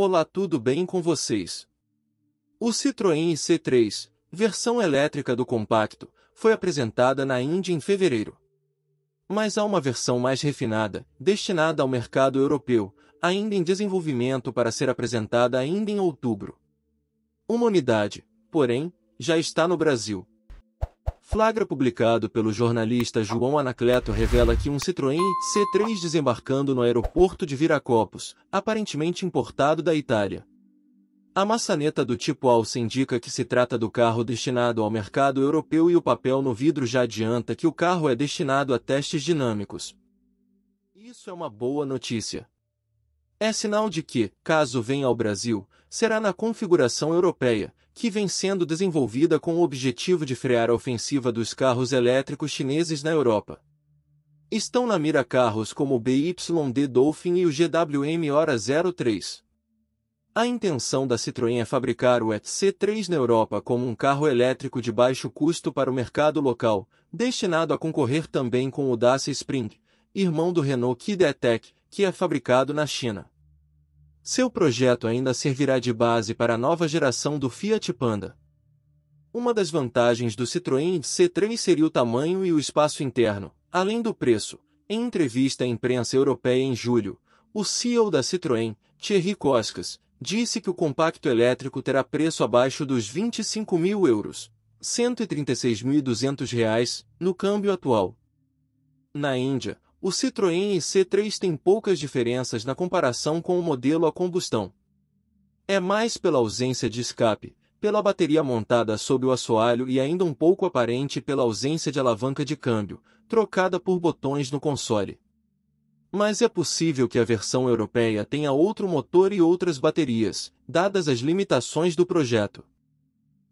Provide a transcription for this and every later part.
Olá, tudo bem com vocês? O Citroën C3, versão elétrica do compacto, foi apresentada na Índia em fevereiro. Mas há uma versão mais refinada, destinada ao mercado europeu, ainda em desenvolvimento para ser apresentada ainda em outubro. Uma unidade, porém, já está no Brasil, Flagra publicado pelo jornalista João Anacleto revela que um Citroën C3 desembarcando no aeroporto de Viracopos, aparentemente importado da Itália. A maçaneta do tipo Alce indica que se trata do carro destinado ao mercado europeu e o papel no vidro já adianta que o carro é destinado a testes dinâmicos. Isso é uma boa notícia. É sinal de que, caso venha ao Brasil, será na configuração europeia, que vem sendo desenvolvida com o objetivo de frear a ofensiva dos carros elétricos chineses na Europa. Estão na mira carros como o BYD Dolphin e o GWM Hora 03. A intenção da Citroën é fabricar o ETC3 na Europa como um carro elétrico de baixo custo para o mercado local, destinado a concorrer também com o Dacia Spring, irmão do Renault Kid E-Tech, que é fabricado na China. Seu projeto ainda servirá de base para a nova geração do Fiat Panda. Uma das vantagens do Citroën C3 seria o tamanho e o espaço interno, além do preço. Em entrevista à imprensa europeia em julho, o CEO da Citroën, Thierry Coscas, disse que o compacto elétrico terá preço abaixo dos 25 mil euros, 136.200 reais, no câmbio atual. Na Índia, o Citroën c 3 tem poucas diferenças na comparação com o modelo a combustão. É mais pela ausência de escape, pela bateria montada sob o assoalho e ainda um pouco aparente pela ausência de alavanca de câmbio, trocada por botões no console. Mas é possível que a versão europeia tenha outro motor e outras baterias, dadas as limitações do projeto.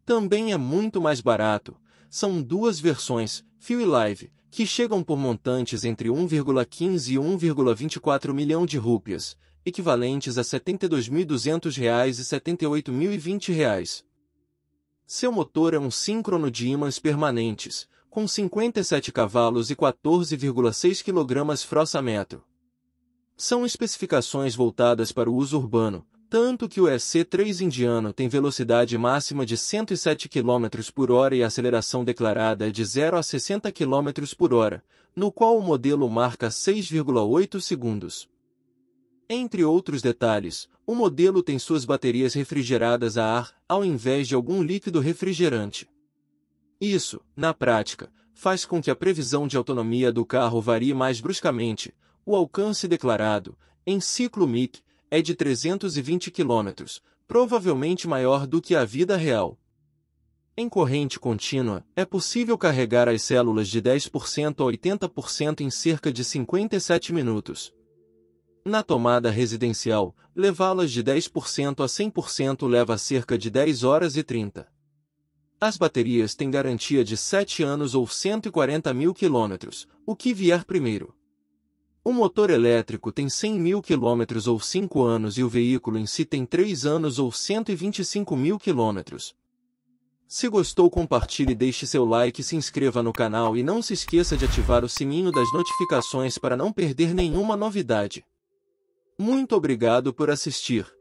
Também é muito mais barato. São duas versões, e Live, que chegam por montantes entre 1,15 e 1,24 milhão de rúpias, equivalentes a R$ 72.200 e R$ reais. Seu motor é um síncrono de ímãs permanentes, com 57 cavalos e 14,6 kg frossa metro. São especificações voltadas para o uso urbano, tanto que o EC3 indiano tem velocidade máxima de 107 km por hora e aceleração declarada é de 0 a 60 km por hora, no qual o modelo marca 6,8 segundos. Entre outros detalhes, o modelo tem suas baterias refrigeradas a ar, ao invés de algum líquido refrigerante. Isso, na prática, faz com que a previsão de autonomia do carro varie mais bruscamente, o alcance declarado, em ciclo MIC, é de 320 km, provavelmente maior do que a vida real. Em corrente contínua, é possível carregar as células de 10% a 80% em cerca de 57 minutos. Na tomada residencial, levá-las de 10% a 100% leva cerca de 10 horas e 30. As baterias têm garantia de 7 anos ou 140 mil quilômetros, o que vier primeiro. O motor elétrico tem 100 mil quilômetros ou 5 anos e o veículo em si tem 3 anos ou 125 mil quilômetros. Se gostou compartilhe deixe seu like se inscreva no canal e não se esqueça de ativar o sininho das notificações para não perder nenhuma novidade. Muito obrigado por assistir.